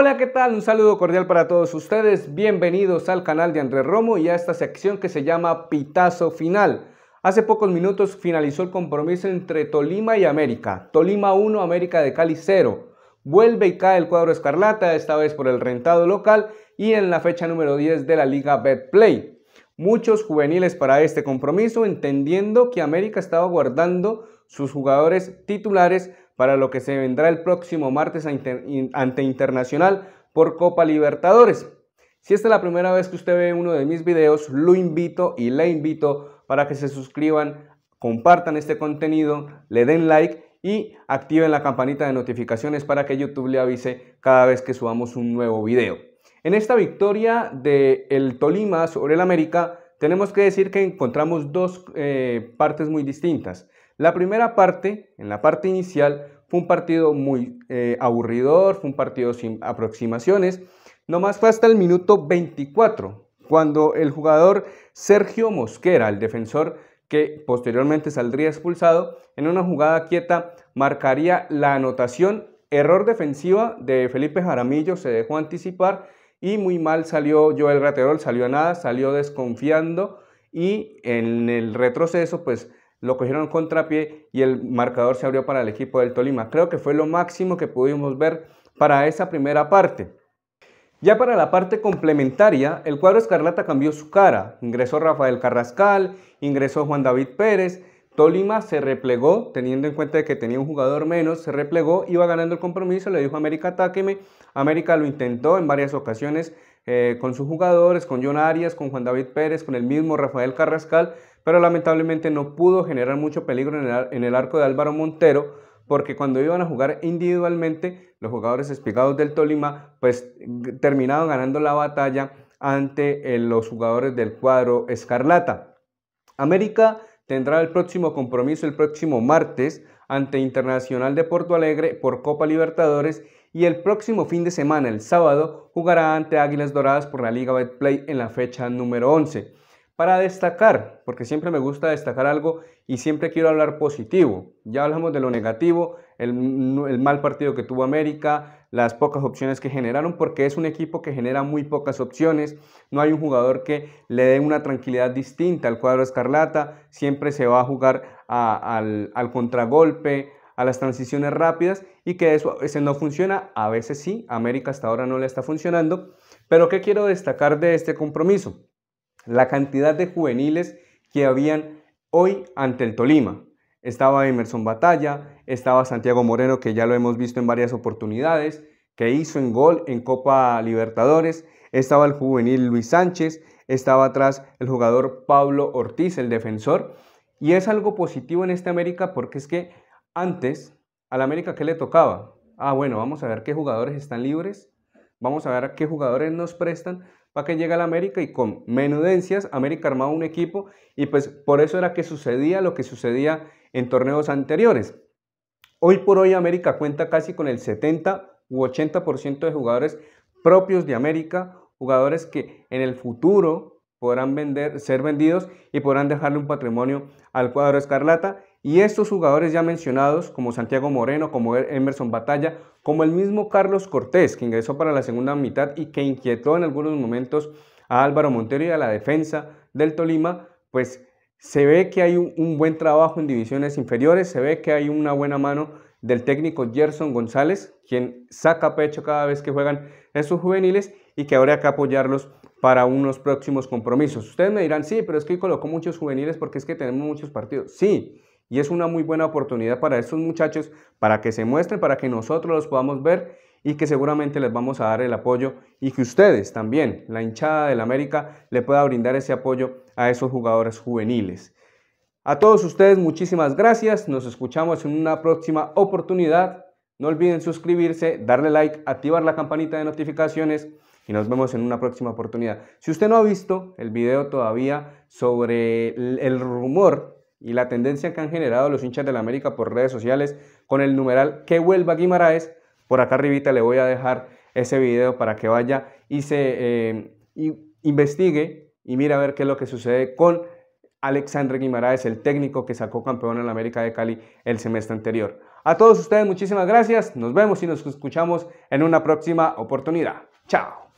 Hola, ¿qué tal? Un saludo cordial para todos ustedes. Bienvenidos al canal de Andrés Romo y a esta sección que se llama Pitazo Final. Hace pocos minutos finalizó el compromiso entre Tolima y América. Tolima 1, América de Cali 0. Vuelve y cae el cuadro escarlata, esta vez por el rentado local y en la fecha número 10 de la Liga Betplay. Muchos juveniles para este compromiso, entendiendo que América estaba guardando sus jugadores titulares para lo que se vendrá el próximo martes ante Internacional por Copa Libertadores. Si esta es la primera vez que usted ve uno de mis videos, lo invito y le invito para que se suscriban, compartan este contenido, le den like y activen la campanita de notificaciones para que YouTube le avise cada vez que subamos un nuevo video. En esta victoria del el Tolima sobre el América, tenemos que decir que encontramos dos eh, partes muy distintas. La primera parte, en la parte inicial, fue un partido muy eh, aburridor, fue un partido sin aproximaciones. Nomás fue hasta el minuto 24, cuando el jugador Sergio Mosquera, el defensor que posteriormente saldría expulsado, en una jugada quieta marcaría la anotación. Error defensiva de Felipe Jaramillo, se dejó anticipar y muy mal salió Joel Raterol, salió a nada, salió desconfiando y en el retroceso pues lo cogieron contrapié y el marcador se abrió para el equipo del Tolima. Creo que fue lo máximo que pudimos ver para esa primera parte. Ya para la parte complementaria, el cuadro Escarlata cambió su cara. Ingresó Rafael Carrascal, ingresó Juan David Pérez. Tolima se replegó, teniendo en cuenta que tenía un jugador menos, se replegó, iba ganando el compromiso, le dijo a América táqueme. América lo intentó en varias ocasiones, eh, con sus jugadores, con John Arias, con Juan David Pérez, con el mismo Rafael Carrascal, pero lamentablemente no pudo generar mucho peligro en el, arco de Álvaro Montero, porque cuando iban a jugar individualmente, los jugadores espigados del Tolima, pues terminaban ganando la batalla ante eh, los jugadores del cuadro Escarlata. América tendrá el próximo compromiso el próximo martes ante Internacional de Porto Alegre por Copa Libertadores y el próximo fin de semana, el sábado, jugará ante Águilas Doradas por la Liga Betplay en la fecha número 11 para destacar, porque siempre me gusta destacar algo y siempre quiero hablar positivo. Ya hablamos de lo negativo, el, mal partido que tuvo América, las pocas opciones que generaron, porque es un equipo que genera muy pocas opciones. No hay un jugador que le dé una tranquilidad distinta al cuadro escarlata. Siempre se va a jugar al, contragolpe, a las transiciones rápidas y que eso a no funciona, a veces sí. América hasta ahora no le está funcionando. Pero ¿qué quiero destacar de este compromiso? la cantidad de juveniles que habían hoy ante el Tolima. Estaba Emerson Batalla, estaba Santiago Moreno, que ya lo hemos visto en varias oportunidades, que hizo en gol en Copa Libertadores, estaba el juvenil Luis Sánchez, estaba atrás el jugador Pablo Ortiz, el defensor, y es algo positivo en esta América porque es que antes, a la América, ¿qué le tocaba? Ah, bueno, vamos a ver qué jugadores están libres, vamos a ver qué jugadores nos prestan para que llegue a la América y con menudencias América armaba un equipo y pues por eso era que sucedía lo que sucedía en torneos anteriores. Hoy por hoy América cuenta casi con el 70 u 80% de jugadores propios de América, jugadores que en el futuro podrán vender, ser vendidos y podrán dejarle un patrimonio al cuadro escarlata y estos jugadores ya mencionados, como Santiago Moreno, como e-, Emerson Batalla, como el mismo Carlos Cortés, que ingresó para la segunda mitad y que inquietó en algunos momentos a Álvaro Montero y a la defensa del Tolima, pues se ve que hay un, buen trabajo en divisiones inferiores, se ve que hay una buena mano del técnico Gerson González, quien saca pecho cada vez que juegan esos juveniles y que habrá que apoyarlos para unos próximos compromisos. Ustedes me dirán, sí, pero es que colocó muchos juveniles porque es que tenemos muchos partidos. Sí, y es una muy buena oportunidad para estos muchachos, para que se muestren, para que nosotros los podamos ver y que seguramente les vamos a dar el apoyo y que ustedes también, la hinchada del América, le pueda brindar ese apoyo a esos jugadores juveniles. A todos ustedes muchísimas gracias, nos escuchamos en una próxima oportunidad. No olviden suscribirse, darle like, activar la campanita de notificaciones y nos vemos en una próxima oportunidad. Si usted no ha visto el video todavía sobre el rumor y la tendencia que han generado los hinchas de la América por redes sociales con el numeral que vuelva Guimaraes, por acá arribita le voy a dejar ese video para que vaya y se eh, investigue y mire a ver qué es lo que sucede con Alexandre Guimaraes, el técnico que sacó campeón en la América de Cali el semestre anterior. A todos ustedes muchísimas gracias, nos vemos y nos escuchamos en una próxima oportunidad. Chao.